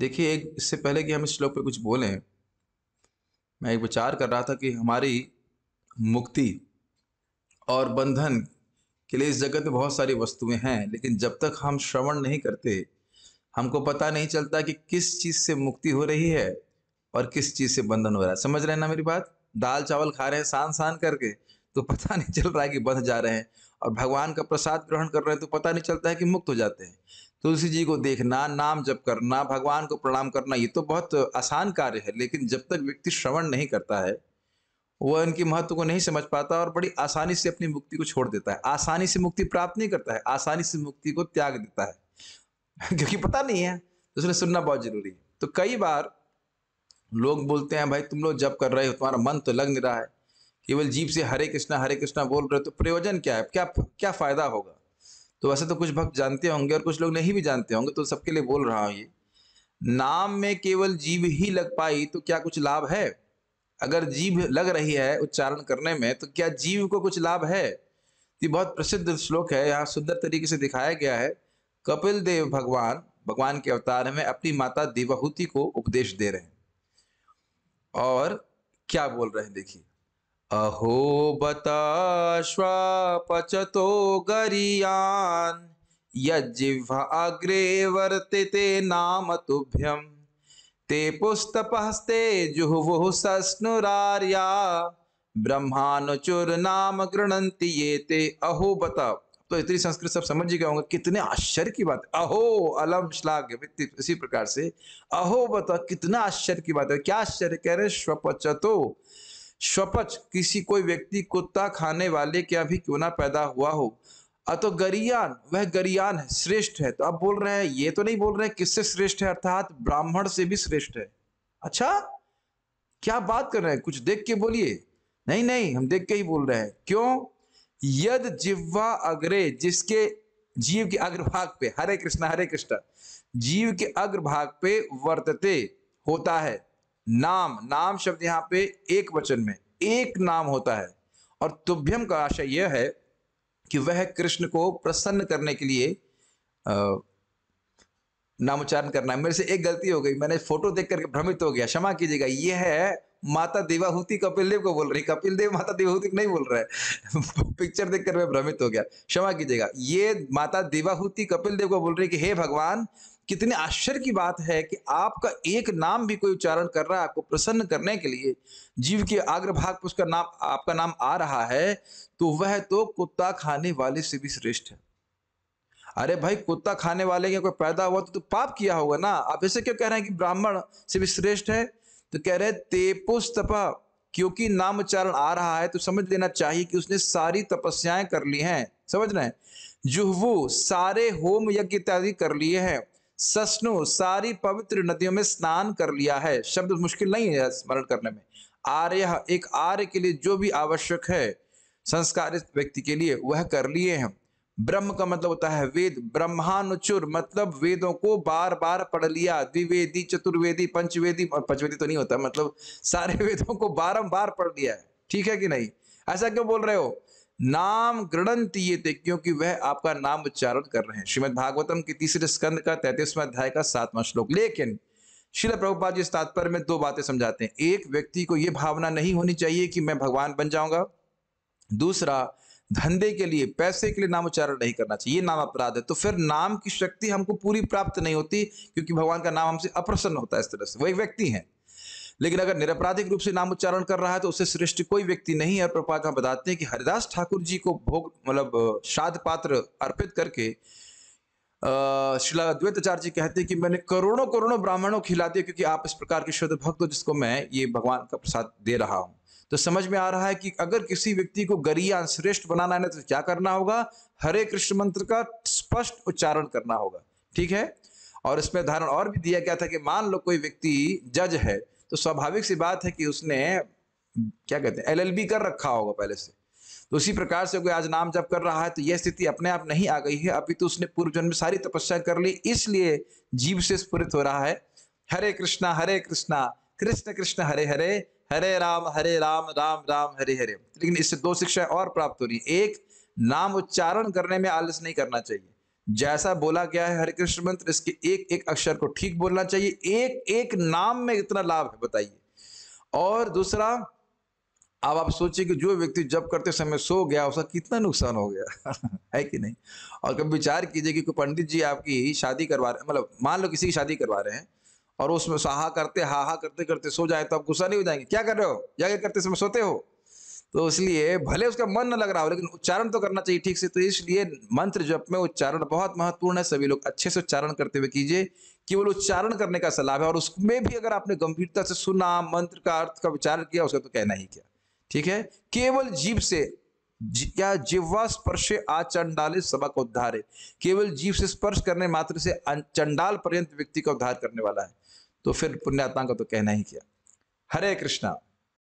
देखिए एक इससे पहले कि हम इस श्लोक पे कुछ बोलें मैं एक विचार कर रहा था कि हमारी मुक्ति और बंधन के लिए इस जगत में बहुत सारी वस्तुएं हैं लेकिन जब तक हम श्रवण नहीं करते हमको पता नहीं चलता कि किस चीज़ से मुक्ति हो रही है और किस चीज़ से बंधन हो रहा है समझ रहे हैं ना मेरी बात दाल चावल खा रहे हैं सान सान करके तो पता नहीं चल रहा है कि बंध जा रहे हैं और भगवान का प्रसाद ग्रहण कर रहे हैं तो पता नहीं चलता है कि मुक्त हो जाते हैं तुलसी जी को देखना नाम जप करना भगवान को प्रणाम करना ये तो बहुत आसान कार्य है लेकिन जब तक व्यक्ति श्रवण नहीं करता है वह इनके महत्व को नहीं समझ पाता और बड़ी आसानी से अपनी मुक्ति को छोड़ देता है आसानी से मुक्ति प्राप्त नहीं करता है आसानी से मुक्ति को त्याग देता है क्योंकि पता नहीं है तो उसने सुनना बहुत जरूरी है तो कई बार लोग बोलते हैं भाई तुम लोग जब कर रहे हो तुम्हारा मन तो लग नहीं रहा है केवल जीप से हरे कृष्णा हरे कृष्णा बोल रहे हो तो प्रयोजन क्या है क्या क्या फायदा होगा तो वैसे तो कुछ भक्त जानते होंगे और कुछ लोग नहीं भी जानते होंगे तो सबके लिए बोल रहा हूँ ये नाम में केवल जीव ही लग पाई तो क्या कुछ लाभ है अगर जीव लग रही है उच्चारण करने में तो क्या जीव को कुछ लाभ है ये बहुत प्रसिद्ध श्लोक है यहाँ सुंदर तरीके से दिखाया गया है कपिल देव भगवान भगवान के अवतार में अपनी माता देवाहूति को उपदेश दे रहे हैं और क्या बोल रहे हैं देखिए अहो बताश्वापचतो गरियान् यज्जिह्व अग्रे वर्तिते नाम तुभ्यं ते पुस्तपहस्ते जुहुवुः सस्नुरार्या नाम गृणंति ये ते अहो बता तो इतनी संस्कृत सब समझ गए होंगे कितने आश्चर्य की बात अहो अलम श्लाघ इसी प्रकार से अहो बता कितना आश्चर्य की बात है क्या आश्चर्य कह रहे स्वपचतो स्वपच किसी कोई व्यक्ति कुत्ता खाने वाले के अभी क्यों ना पैदा हुआ हो अतो गरियान वह गरियान है श्रेष्ठ है तो अब बोल रहे हैं ये तो नहीं बोल रहे किससे श्रेष्ठ है अर्थात ब्राह्मण से भी श्रेष्ठ है अच्छा क्या बात कर रहे हैं कुछ देख के बोलिए नहीं नहीं हम देख के ही बोल रहे हैं क्यों यद जिह्वा अग्रे जिसके जीव के अग्रभाग पे हरे कृष्णा हरे कृष्णा जीव के अग्रभाग पे वर्तते होता है नाम नाम शब्द यहाँ पे एक वचन में एक नाम होता है और तुभ्यम का आशय यह है कि वह कृष्ण को प्रसन्न करने के लिए नामोच्चारण करना है मेरे से एक गलती हो गई मैंने फोटो देख करके भ्रमित हो गया क्षमा कीजिएगा यह है माता देवाहूति कपिल देव को बोल रही कपिल देव माता देवाहूति नहीं बोल रहा है पिक्चर देख कर मैं भ्रमित हो गया क्षमा कीजिएगा ये माता देवाहूति कपिल देव को बोल रही कि हे भगवान कितने आश्चर्य की बात है कि आपका एक नाम भी कोई उच्चारण कर रहा है आपको प्रसन्न करने के लिए जीव के आग्रभाग पर उसका नाम आपका नाम आ रहा है तो वह तो कुत्ता खाने वाले से भी श्रेष्ठ है अरे भाई कुत्ता खाने वाले के कोई पैदा हुआ तो, तो पाप किया होगा ना आप ऐसे क्यों कह रहे हैं कि ब्राह्मण से भी श्रेष्ठ है तो कह रहे तेपुस तपा क्योंकि नाम उच्चारण आ रहा है तो समझ लेना चाहिए कि उसने सारी तपस्याएं कर ली हैं समझ रहे हैं जुहवू सारे होम यज्ञ इत्यादि कर लिए हैं सस्नु सारी पवित्र नदियों में स्नान कर लिया है शब्द मुश्किल नहीं है स्मरण करने में आर्य एक आर्य के लिए जो भी आवश्यक है संस्कारित व्यक्ति के लिए वह कर लिए हैं ब्रह्म का मतलब होता है वेद ब्रह्मानुचुर मतलब वेदों को बार बार पढ़ लिया द्विवेदी चतुर्वेदी पंचवेदी और पंचवेदी तो नहीं होता मतलब सारे वेदों को बारम्बार पढ़ लिया है ठीक है कि नहीं ऐसा क्यों बोल रहे हो नाम गृणंत ये थे क्योंकि वह आपका नाम उच्चारण कर रहे हैं श्रीमद भागवतम के तीसरे स्कंद का तैतीसवें अध्याय का सातवां श्लोक लेकिन शिल प्रभुपाद जी इस तात्पर्य में दो बातें समझाते हैं एक व्यक्ति को यह भावना नहीं होनी चाहिए कि मैं भगवान बन जाऊंगा दूसरा धंधे के लिए पैसे के लिए नाम उच्चारण नहीं करना चाहिए ये नाम अपराध है तो फिर नाम की शक्ति हमको पूरी प्राप्त नहीं होती क्योंकि भगवान का नाम हमसे अप्रसन्न होता है इस तरह से वही व्यक्ति है लेकिन अगर निरपराधिक रूप से नाम उच्चारण कर रहा है तो उससे श्रेष्ठ कोई व्यक्ति नहीं है प्रपात में बताते हैं कि हरिदास ठाकुर जी को भोग मतलब श्राद्ध पात्र अर्पित करके शिला अद्वैताचार्य जी कहते हैं कि मैंने करोड़ों करोड़ों ब्राह्मणों खिला दिया क्योंकि आप इस प्रकार के शुद्ध भक्त हो जिसको मैं ये भगवान का प्रसाद दे रहा हूं तो समझ में आ रहा है कि अगर किसी व्यक्ति को गरिया श्रेष्ठ बनाना है तो क्या करना होगा हरे कृष्ण मंत्र का स्पष्ट उच्चारण करना होगा ठीक है और इसमें धारण और भी दिया गया था कि मान लो कोई व्यक्ति जज है तो स्वाभाविक सी बात है कि उसने क्या कहते हैं एलएलबी कर रखा होगा पहले से तो उसी प्रकार से कोई आज नाम जब कर रहा है तो यह स्थिति अपने आप नहीं आ गई है अभी तो उसने पूर्व जन्म में सारी तपस्या कर ली इसलिए जीव से स्फुरित हो रहा है हरे कृष्णा हरे कृष्णा कृष्ण कृष्ण हरे हरे हरे राम हरे राम राम राम हरे हरे लेकिन इससे दो शिक्षाएं और प्राप्त हो रही है एक नाम उच्चारण करने में आलस नहीं करना चाहिए जैसा बोला गया है हरे कृष्ण मंत्र इसके एक एक अक्षर को ठीक बोलना चाहिए एक एक नाम में इतना लाभ है बताइए और दूसरा अब आप सोचिए कि जो व्यक्ति जब करते समय सो गया उसका कितना नुकसान हो गया है कि नहीं और कभी विचार कीजिए कि कोई पंडित जी आपकी शादी करवा रहे मतलब मान लो किसी की शादी करवा रहे हैं और उसमें सहा करते हाहा करते करते सो जाए तो आप गुस्सा नहीं हो जाएंगे क्या कर रहे हो या करते समय सोते हो तो इसलिए भले उसका मन न लग रहा हो लेकिन उच्चारण तो करना चाहिए ठीक से तो इसलिए मंत्र जप में उच्चारण बहुत महत्वपूर्ण है सभी लोग अच्छे से उच्चारण करते हुए कीजिए केवल उच्चारण करने का सलाह है और उसमें भी अगर आपने गंभीरता से सुना मंत्र का अर्थ का विचार किया उसका तो कहना ही क्या ठीक है केवल जीव से या जिह्वा स्पर्श आचंडाले सबक उद्धारे केवल जीव से स्पर्श करने मात्र से अं, चंडाल पर्यंत व्यक्ति का उद्धार करने वाला है तो फिर पुण्यात्मा का तो कहना ही क्या हरे कृष्णा